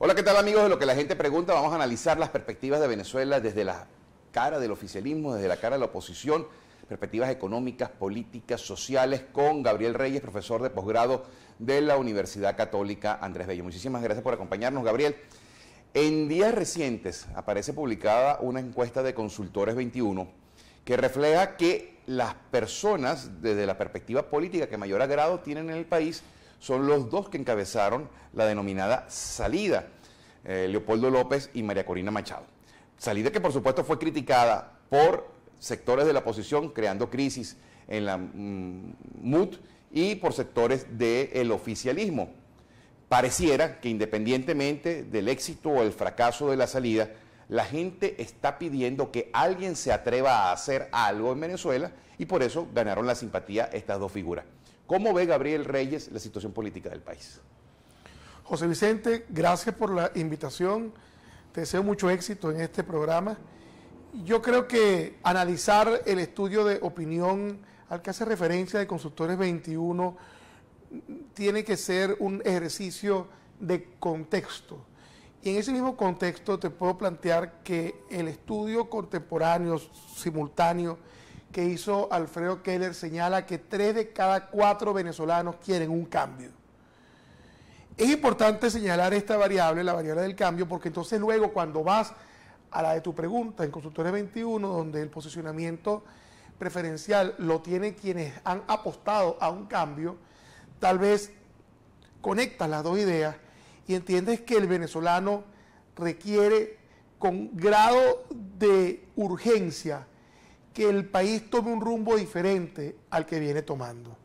Hola, ¿qué tal amigos de lo que la gente pregunta? Vamos a analizar las perspectivas de Venezuela desde la cara del oficialismo, desde la cara de la oposición, perspectivas económicas, políticas, sociales, con Gabriel Reyes, profesor de posgrado de la Universidad Católica Andrés Bello. Muchísimas gracias por acompañarnos, Gabriel. En días recientes aparece publicada una encuesta de Consultores 21 que refleja que las personas, desde la perspectiva política que mayor agrado tienen en el país, son los dos que encabezaron la denominada salida, eh, Leopoldo López y María Corina Machado. Salida que por supuesto fue criticada por sectores de la oposición creando crisis en la mud mm, MUT y por sectores del oficialismo. Pareciera que independientemente del éxito o el fracaso de la salida, la gente está pidiendo que alguien se atreva a hacer algo en Venezuela y por eso ganaron la simpatía estas dos figuras. ¿Cómo ve Gabriel Reyes la situación política del país? José Vicente, gracias por la invitación. Te deseo mucho éxito en este programa. Yo creo que analizar el estudio de opinión al que hace referencia de Consultores 21 tiene que ser un ejercicio de contexto. Y en ese mismo contexto te puedo plantear que el estudio contemporáneo, simultáneo, que hizo Alfredo Keller señala que tres de cada cuatro venezolanos quieren un cambio. Es importante señalar esta variable, la variable del cambio, porque entonces luego cuando vas a la de tu pregunta en Consultores 21, donde el posicionamiento preferencial lo tienen quienes han apostado a un cambio, tal vez conectas las dos ideas y entiendes que el venezolano requiere con grado de urgencia que el país tome un rumbo diferente al que viene tomando.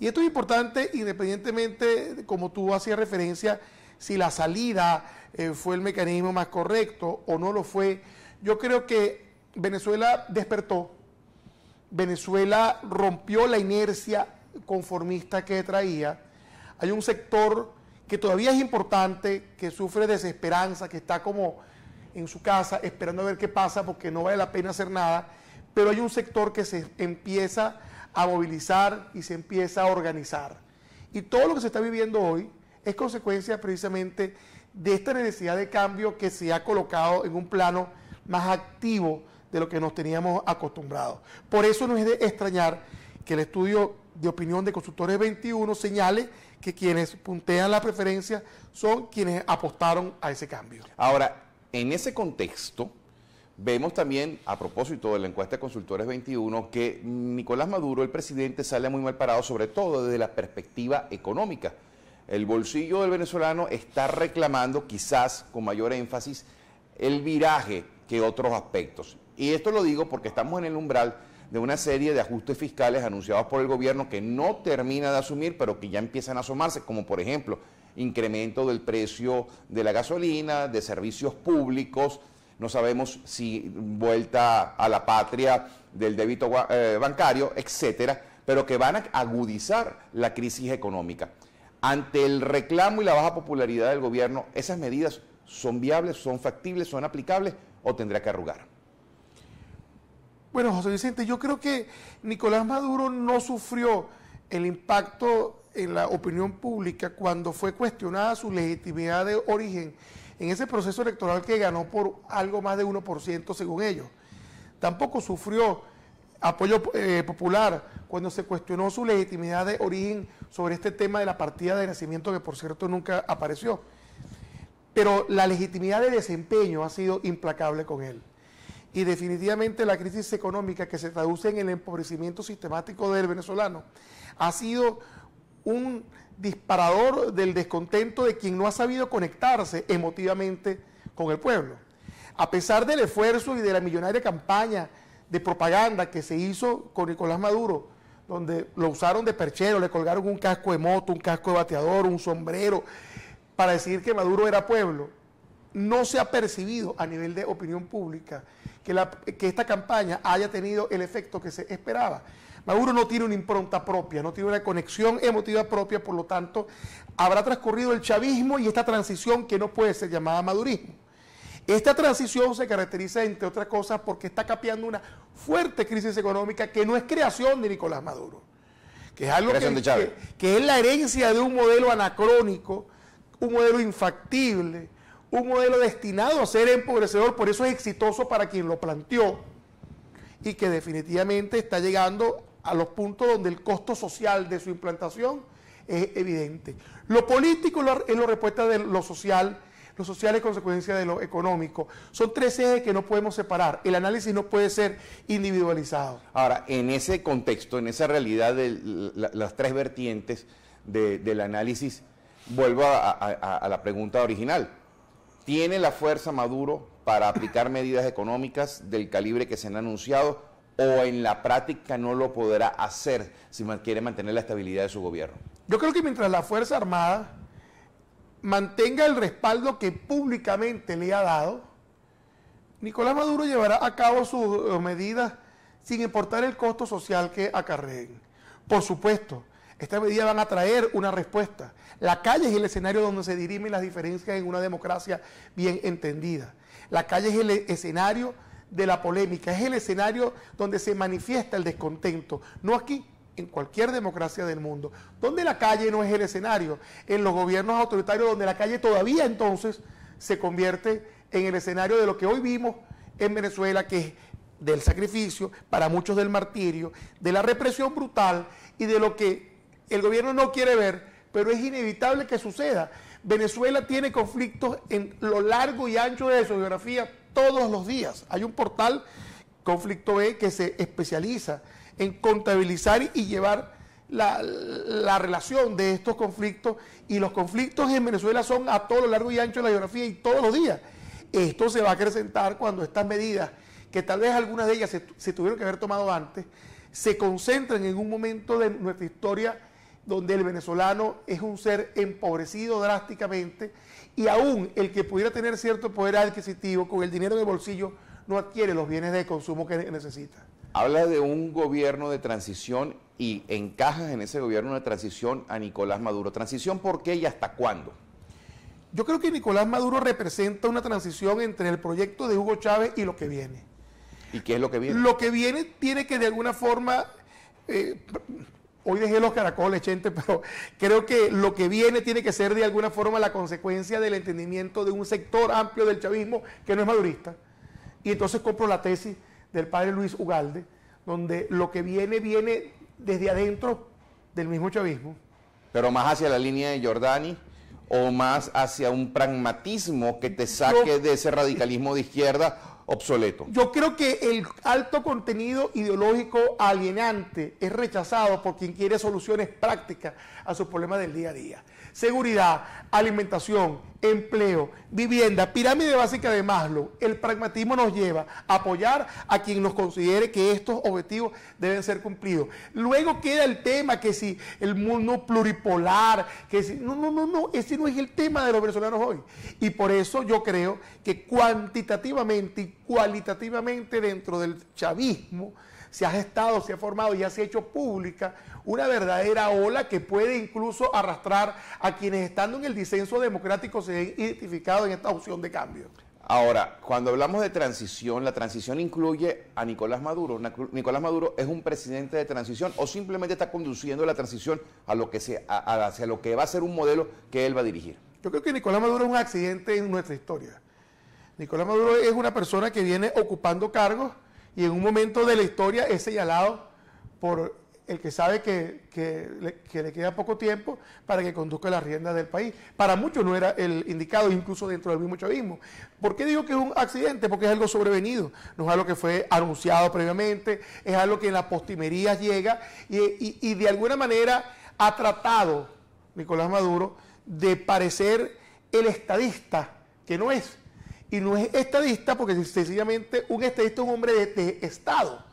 Y esto es importante independientemente, como tú hacías referencia, si la salida eh, fue el mecanismo más correcto o no lo fue. Yo creo que Venezuela despertó, Venezuela rompió la inercia conformista que traía. Hay un sector que todavía es importante, que sufre desesperanza, que está como en su casa esperando a ver qué pasa porque no vale la pena hacer nada pero hay un sector que se empieza a movilizar y se empieza a organizar. Y todo lo que se está viviendo hoy es consecuencia precisamente de esta necesidad de cambio que se ha colocado en un plano más activo de lo que nos teníamos acostumbrados. Por eso no es de extrañar que el estudio de opinión de Consultores 21 señale que quienes puntean la preferencia son quienes apostaron a ese cambio. Ahora, en ese contexto, Vemos también, a propósito de la encuesta de Consultores 21, que Nicolás Maduro, el presidente, sale muy mal parado, sobre todo desde la perspectiva económica. El bolsillo del venezolano está reclamando, quizás con mayor énfasis, el viraje que otros aspectos. Y esto lo digo porque estamos en el umbral de una serie de ajustes fiscales anunciados por el gobierno que no termina de asumir, pero que ya empiezan a asomarse, como por ejemplo incremento del precio de la gasolina, de servicios públicos, no sabemos si vuelta a la patria del débito eh, bancario, etcétera, pero que van a agudizar la crisis económica. Ante el reclamo y la baja popularidad del gobierno, ¿esas medidas son viables, son factibles, son aplicables o tendrá que arrugar? Bueno, José Vicente, yo creo que Nicolás Maduro no sufrió el impacto en la opinión pública cuando fue cuestionada su legitimidad de origen en ese proceso electoral que ganó por algo más de 1% según ellos. Tampoco sufrió apoyo eh, popular cuando se cuestionó su legitimidad de origen sobre este tema de la partida de nacimiento que por cierto nunca apareció. Pero la legitimidad de desempeño ha sido implacable con él. Y definitivamente la crisis económica que se traduce en el empobrecimiento sistemático del venezolano ha sido un disparador del descontento de quien no ha sabido conectarse emotivamente con el pueblo. A pesar del esfuerzo y de la millonaria campaña de propaganda que se hizo con Nicolás Maduro, donde lo usaron de perchero, le colgaron un casco de moto, un casco de bateador, un sombrero, para decir que Maduro era pueblo, no se ha percibido a nivel de opinión pública que, que esta campaña haya tenido el efecto que se esperaba. Maduro no tiene una impronta propia, no tiene una conexión emotiva propia, por lo tanto, habrá transcurrido el chavismo y esta transición que no puede ser llamada madurismo. Esta transición se caracteriza, entre otras cosas, porque está capeando una fuerte crisis económica que no es creación de Nicolás Maduro, que es algo es la herencia de un modelo anacrónico, un modelo infactible, un modelo destinado a ser empobrecedor, por eso es exitoso para quien lo planteó y que definitivamente está llegando a los puntos donde el costo social de su implantación es evidente. Lo político es la respuesta de lo social, lo social es consecuencia de lo económico. Son tres ejes que no podemos separar. El análisis no puede ser individualizado. Ahora, en ese contexto, en esa realidad de las tres vertientes del análisis, vuelvo a la pregunta original. ¿Tiene la fuerza Maduro para aplicar medidas económicas del calibre que se han anunciado? o en la práctica no lo podrá hacer si quiere mantener la estabilidad de su gobierno? Yo creo que mientras la Fuerza Armada mantenga el respaldo que públicamente le ha dado, Nicolás Maduro llevará a cabo sus eh, medidas sin importar el costo social que acarreen. Por supuesto, estas medidas van a traer una respuesta. La calle es el escenario donde se dirimen las diferencias en una democracia bien entendida. La calle es el e-, escenario de la polémica, es el escenario donde se manifiesta el descontento, no aquí, en cualquier democracia del mundo, donde la calle no es el escenario, en los gobiernos autoritarios donde la calle todavía entonces se convierte en el escenario de lo que hoy vimos en Venezuela, que es del sacrificio, para muchos del martirio, de la represión brutal y de lo que el gobierno no quiere ver, pero es inevitable que suceda. Venezuela tiene conflictos en lo largo y ancho de su geografía todos los días. Hay un portal, Conflicto B, e, que se especializa en contabilizar y llevar la, relación de estos conflictos. Y los conflictos en Venezuela son a todo lo largo y ancho de la geografía y todos los días. Esto se va a acrecentar cuando estas medidas, que tal vez algunas de ellas se, tuvieron que haber tomado antes, se concentran en un momento de nuestra historia donde el venezolano es un ser empobrecido drásticamente y aún el que pudiera tener cierto poder adquisitivo con el dinero de bolsillo no adquiere los bienes de consumo que necesita. Habla de un gobierno de transición y encajas en ese gobierno una transición a Nicolás Maduro. ¿Transición por qué y hasta cuándo? Yo creo que Nicolás Maduro representa una transición entre el proyecto de Hugo Chávez y lo que viene. ¿Y qué es lo que viene? Lo que viene tiene que de alguna forma eh, Hoy dejé los caracoles, gente, pero creo que lo que viene tiene que ser de alguna forma la consecuencia del entendimiento de un sector amplio del chavismo que no es madurista. Y entonces compro la tesis del padre Luis Ugalde, donde lo que viene viene desde adentro del mismo chavismo. Pero más hacia la línea de Giordani o más hacia un pragmatismo que te saque de ese radicalismo de izquierda obsoleto. Yo creo que el alto contenido ideológico alienante es rechazado por quien quiere soluciones prácticas a sus problemas del día a día. Seguridad, alimentación, empleo, vivienda, pirámide básica de Maslow, el pragmatismo nos lleva a apoyar a quien nos considere que estos objetivos deben ser cumplidos. Luego queda el tema que si el mundo pluripolar, que si... No, no, no, no, ese no es el tema de los venezolanos hoy. Y por eso yo creo que cuantitativamente y cualitativamente dentro del chavismo, se ha gestado, se ha formado y se ha hecho pública una verdadera ola que puede incluso arrastrar a quienes estando en el disenso democrático se han identificado en esta opción de cambio. Ahora, cuando hablamos de transición, la transición incluye a Nicolás Maduro. Nicolás Maduro es un presidente de transición o simplemente está conduciendo la transición hacia lo que va a ser un modelo que él va a dirigir. Yo creo que Nicolás Maduro es un accidente en nuestra historia. Nicolás Maduro es una persona que viene ocupando cargos y en un momento de la historia es señalado por el que sabe que, le, queda poco tiempo para que conduzca las riendas del país. Para muchos no era el indicado, incluso dentro del mismo chavismo. ¿Por qué digo que es un accidente? Porque es algo sobrevenido, no es algo que fue anunciado previamente, es algo que en la postimería llega y, de alguna manera ha tratado Nicolás Maduro de parecer el estadista, que no es. Y no es estadista porque sencillamente un estadista es un hombre de Estado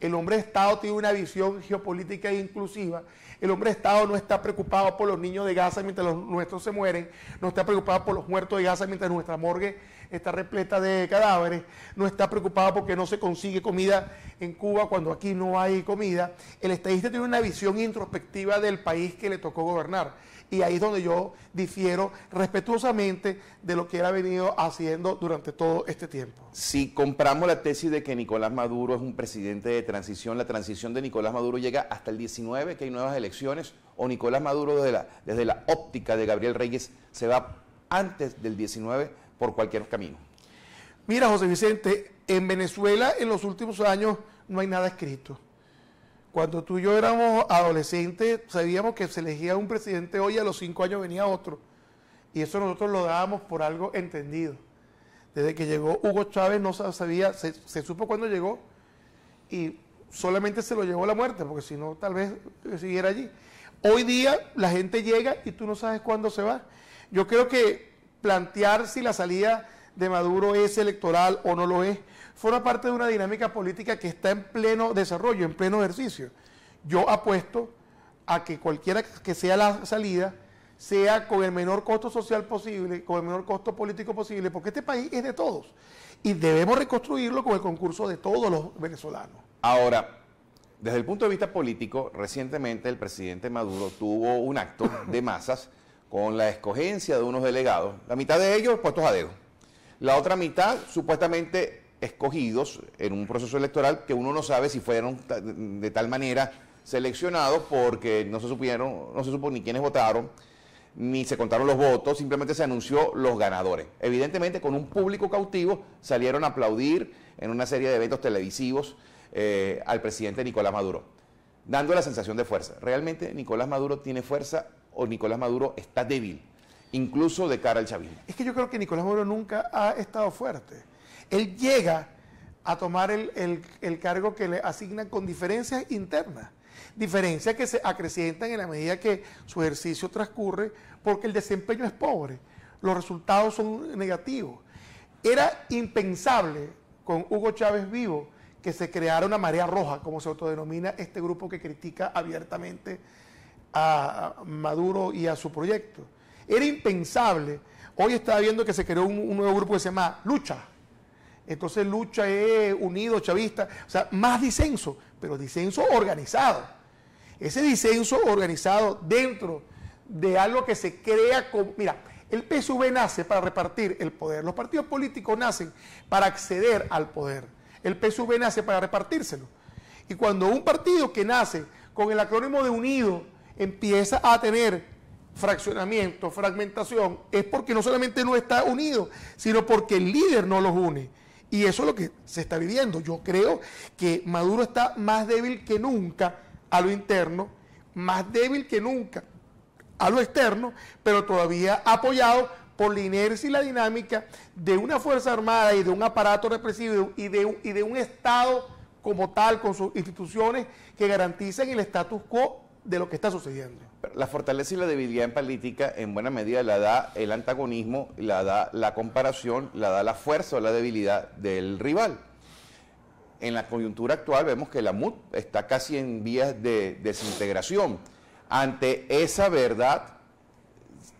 el hombre de Estado tiene una visión geopolítica e inclusiva. El hombre de Estado no está preocupado por los niños de Gaza mientras los nuestros se mueren. No está preocupado por los muertos de Gaza mientras nuestra morgue está repleta de cadáveres, no está preocupado porque no se consigue comida en Cuba cuando aquí no hay comida. El estadista tiene una visión introspectiva del país que le tocó gobernar. Y ahí es donde yo difiero respetuosamente de lo que él ha venido haciendo durante todo este tiempo. Si compramos la tesis de que Nicolás Maduro es un presidente de transición, la transición de Nicolás Maduro llega hasta el 19, que hay nuevas elecciones, o Nicolás Maduro desde la, desde la óptica de Gabriel Reyes se va antes del 19 por cualquier camino. Mira, José Vicente, en Venezuela en los últimos años no hay nada escrito. Cuando tú y yo éramos adolescentes, sabíamos que se elegía un presidente hoy, a los cinco años venía otro. Y eso nosotros lo dábamos por algo entendido. Desde que llegó Hugo Chávez no sabía, se, supo cuándo llegó y solamente se lo llevó la muerte, porque si no, tal vez siguiera allí. Hoy día la gente llega y tú no sabes cuándo se va. Yo creo que plantear si la salida de Maduro es electoral o no lo es, forma parte de una dinámica política que está en pleno desarrollo, en pleno ejercicio. Yo apuesto a que cualquiera que sea la salida, sea con el menor costo social posible, con el menor costo político posible, porque este país es de todos y debemos reconstruirlo con el concurso de todos los venezolanos. Ahora, desde el punto de vista político, recientemente el presidente Maduro tuvo un acto de masas con la escogencia de unos delegados, la mitad de ellos puestos a dedo, la otra mitad supuestamente escogidos en un proceso electoral que uno no sabe si fueron de tal manera seleccionados porque no se supieron, no se supo ni quiénes votaron, ni se contaron los votos, simplemente se anunció los ganadores. Evidentemente con un público cautivo salieron a aplaudir en una serie de eventos televisivos eh, al presidente Nicolás Maduro, dando la sensación de fuerza. ¿Realmente Nicolás Maduro tiene fuerza o Nicolás Maduro está débil, incluso de cara al chavismo. Es que yo creo que Nicolás Maduro nunca ha estado fuerte. Él llega a tomar el, el cargo que le asignan con diferencias internas diferencias que se acrecientan en la medida que su ejercicio transcurre porque el desempeño es pobre, los resultados son negativos. Era impensable con Hugo Chávez vivo que se creara una marea roja, como se autodenomina este grupo que critica abiertamente a Maduro y a su proyecto. Era impensable. Hoy estaba viendo que se creó un, nuevo grupo que se llama Lucha. Entonces Lucha es unido, chavista, o sea, más disenso, pero disenso organizado. Ese disenso organizado dentro de algo que se crea con... Mira, el PSV nace para repartir el poder. Los partidos políticos nacen para acceder al poder. El PSV nace para repartírselo. Y cuando un partido que nace con el acrónimo de unido, empieza a tener fraccionamiento, fragmentación, es porque no solamente no está unido, sino porque el líder no los une. Y eso es lo que se está viviendo. Yo creo que Maduro está más débil que nunca a lo interno, más débil que nunca a lo externo, pero todavía apoyado por la inercia y la dinámica de una Fuerza Armada y de un aparato represivo y de un, Estado como tal, con sus instituciones que garantizan el status quo de lo que está sucediendo. La fortaleza y la debilidad en política en buena medida la da el antagonismo, la da la comparación, la da la fuerza o la debilidad del rival. En la coyuntura actual vemos que la MUD está casi en vías de desintegración. Ante esa verdad,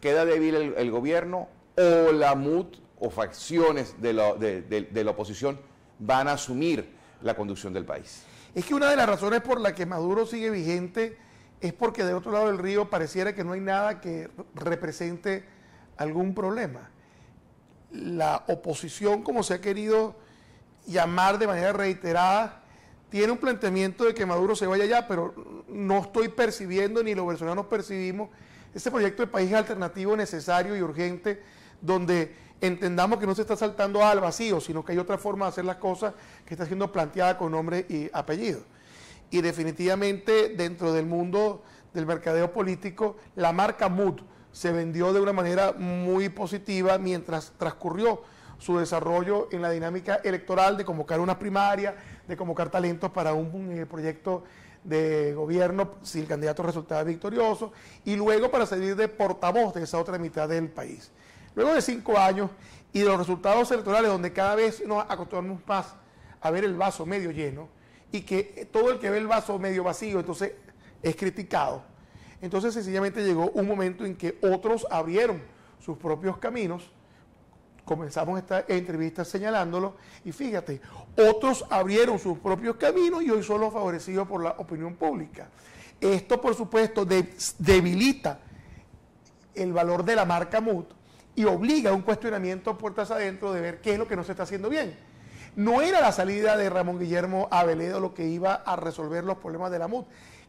¿queda débil el, gobierno o la MUD o facciones de la, oposición van a asumir la conducción del país? Es que una de las razones por las que Maduro sigue vigente es porque del otro lado del río pareciera que no hay nada que represente algún problema. La oposición, como se ha querido llamar de manera reiterada, tiene un planteamiento de que Maduro se vaya allá, pero no estoy percibiendo, ni los venezolanos percibimos, ese proyecto de país alternativo necesario y urgente, donde entendamos que no se está saltando al vacío, sino que hay otra forma de hacer las cosas que está siendo planteada con nombre y apellido y definitivamente dentro del mundo del mercadeo político, la marca Mood se vendió de una manera muy positiva mientras transcurrió su desarrollo en la dinámica electoral de convocar una primaria, de convocar talentos para un eh, proyecto de gobierno si el candidato resultaba victorioso y luego para servir de portavoz de esa otra mitad del país. Luego de cinco años y de los resultados electorales donde cada vez nos acostumbramos más a ver el vaso medio lleno, y que todo el que ve el vaso medio vacío, entonces es criticado. Entonces sencillamente llegó un momento en que otros abrieron sus propios caminos. Comenzamos esta entrevista señalándolo y fíjate, otros abrieron sus propios caminos y hoy son los favorecidos por la opinión pública. Esto por supuesto debilita el valor de la marca MUT y obliga a un cuestionamiento puertas adentro de ver qué es lo que no se está haciendo bien no era la salida de Ramón Guillermo Aveledo lo que iba a resolver los problemas de la MUD.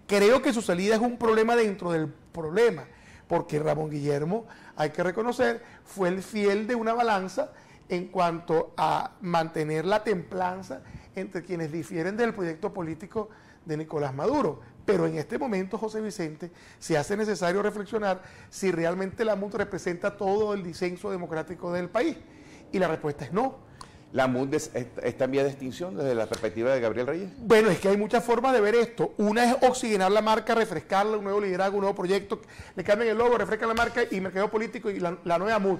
Creo que su salida es un problema dentro del problema, porque Ramón Guillermo, hay que reconocer, fue el fiel de una balanza en cuanto a mantener la templanza entre quienes difieren del proyecto político de Nicolás Maduro. Pero en este momento, José Vicente, se hace necesario reflexionar si realmente la MUD representa todo el disenso democrático del país. Y la respuesta es no la MUD está en vía de extinción desde la perspectiva de Gabriel Reyes? Bueno, es que hay muchas formas de ver esto. Una es oxigenar la marca, refrescarla, un nuevo liderazgo, un nuevo proyecto, le cambian el logo, refrescan la marca y mercado político y la, nueva MUD.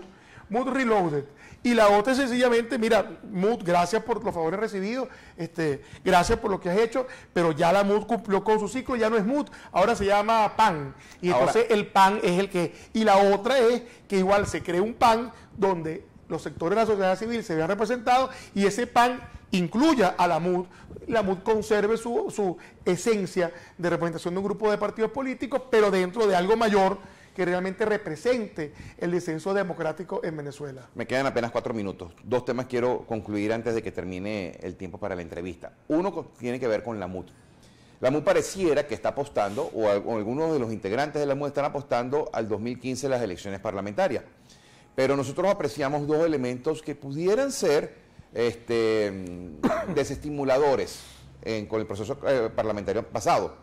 MUD Reloaded. Y la otra es sencillamente, mira, MUD, gracias por los favores recibidos, este, gracias por lo que has hecho, pero ya la mud cumplió con su ciclo, ya no es MUD, ahora se llama PAN. Y entonces el PAN es el que... Y la otra es que igual se cree un PAN donde los sectores de la sociedad civil se vean representados y ese PAN incluya a la MUD, la MUD conserve su, su esencia de representación de un grupo de partidos políticos, pero dentro de algo mayor que realmente represente el descenso democrático en Venezuela. Me quedan apenas cuatro minutos. Dos temas quiero concluir antes de que termine el tiempo para la entrevista. Uno tiene que ver con la MUD. La MUD pareciera que está apostando, o, algunos de los integrantes de la MUD están apostando al 2015 las elecciones parlamentarias. Pero nosotros apreciamos dos elementos que pudieran ser este, mm, desestimuladores con el proceso eh, parlamentario pasado.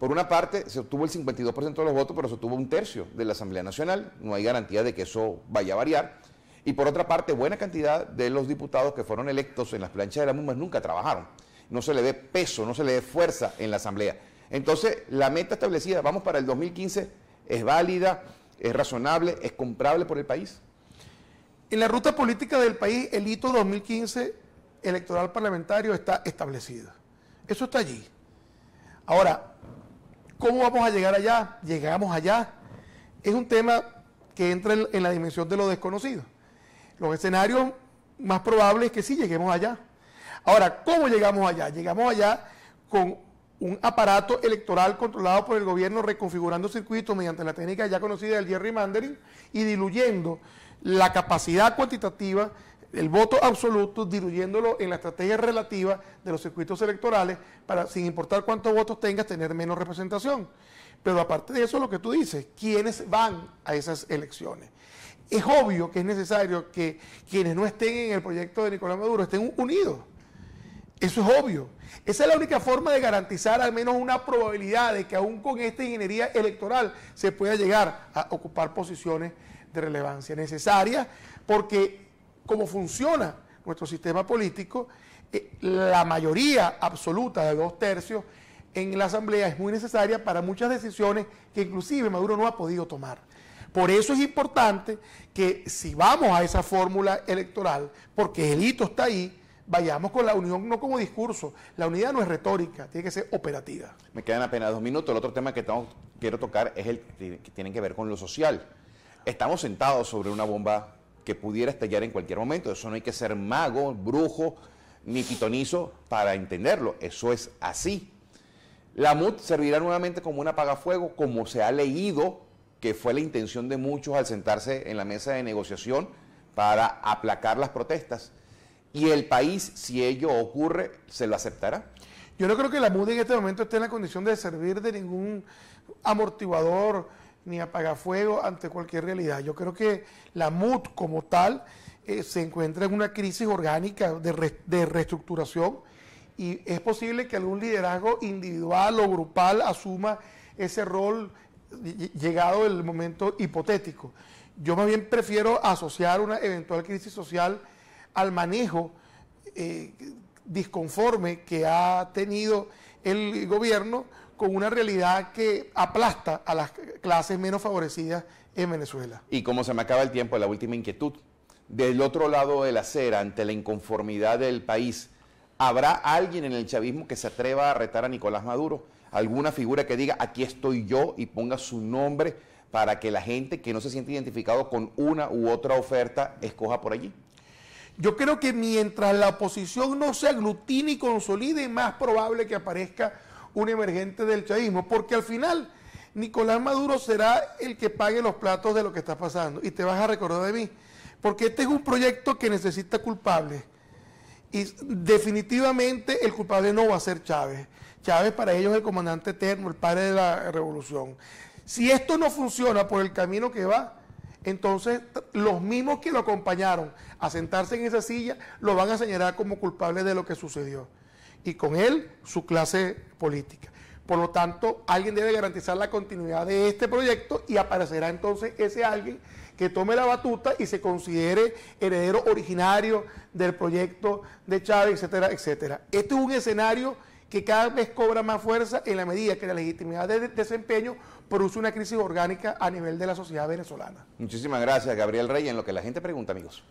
Por una parte, se obtuvo el 52% de los votos, pero se obtuvo un tercio de la Asamblea Nacional. No hay garantía de que eso vaya a variar. Y por otra parte, buena cantidad de los diputados que fueron electos en las planchas de la MUMA nunca trabajaron. No se le ve peso, no se le ve fuerza en la Asamblea. Entonces, la meta establecida, vamos para el 2015, es válida, es razonable, es comprable por el país. En la ruta política del país, el hito 2015 electoral parlamentario está establecido. Eso está allí. Ahora, ¿cómo vamos a llegar allá? Llegamos allá. Es un tema que entra en, la dimensión de lo desconocido. Los escenarios más probables es que sí lleguemos allá. Ahora, ¿cómo llegamos allá? Llegamos allá con un aparato electoral controlado por el gobierno, reconfigurando circuitos mediante la técnica ya conocida del Jerry Mandering y diluyendo la capacidad cuantitativa, el voto absoluto, diluyéndolo en la estrategia relativa de los circuitos electorales para, sin importar cuántos votos tengas, tener menos representación. Pero aparte de eso, lo que tú dices, ¿quiénes van a esas elecciones? Es obvio que es necesario que quienes no estén en el proyecto de Nicolás Maduro estén unidos. Eso es obvio. Esa es la única forma de garantizar al menos una probabilidad de que aún con esta ingeniería electoral se pueda llegar a ocupar posiciones de relevancia, necesaria porque como funciona nuestro sistema político, eh, la mayoría absoluta de dos tercios en la Asamblea es muy necesaria para muchas decisiones que inclusive Maduro no ha podido tomar. Por eso es importante que si vamos a esa fórmula electoral, porque el hito está ahí, vayamos con la unión no como discurso. La unidad no es retórica, tiene que ser operativa. Me quedan apenas dos minutos. El otro tema que quiero tocar es el que tiene que ver con lo social. Estamos sentados sobre una bomba que pudiera estallar en cualquier momento. Eso no hay que ser mago, brujo, ni pitonizo para entenderlo. Eso es así. La MUD servirá nuevamente como un apagafuego, como se ha leído que fue la intención de muchos al sentarse en la mesa de negociación para aplacar las protestas. Y el país, si ello ocurre, se lo aceptará. Yo no creo que la MUD en este momento esté en la condición de servir de ningún amortiguador ni apagar fuego ante cualquier realidad. Yo creo que la MUT como tal eh, se encuentra en una crisis orgánica de, reestructuración y es posible que algún liderazgo individual o grupal asuma ese rol llegado el momento hipotético. Yo más bien prefiero asociar una eventual crisis social al manejo eh, disconforme que ha tenido el gobierno con una realidad que aplasta a las clases menos favorecidas en Venezuela. Y como se me acaba el tiempo, la última inquietud. Del otro lado de la acera, ante la inconformidad del país, ¿habrá alguien en el chavismo que se atreva a retar a Nicolás Maduro? ¿Alguna figura que diga, aquí estoy yo y ponga su nombre para que la gente que no se siente identificado con una u otra oferta escoja por allí? Yo creo que mientras la oposición no se aglutine y consolide, más probable que aparezca un emergente del chavismo, porque al final Nicolás Maduro será el que pague los platos de lo que está pasando. Y te vas a recordar de mí, porque este es un proyecto que necesita culpables. Y definitivamente el culpable no va a ser Chávez. Chávez para ellos es el comandante eterno, el padre de la revolución. Si esto no funciona por el camino que va, entonces los mismos que lo acompañaron a sentarse en esa silla lo van a señalar como culpable de lo que sucedió y con él su clase política. Por lo tanto, alguien debe garantizar la continuidad de este proyecto y aparecerá entonces ese alguien que tome la batuta y se considere heredero originario del proyecto de Chávez, etcétera, etcétera. Este es un escenario que cada vez cobra más fuerza en la medida que la legitimidad de desempeño produce una crisis orgánica a nivel de la sociedad venezolana. Muchísimas gracias, Gabriel Rey. En lo que la gente pregunta, amigos.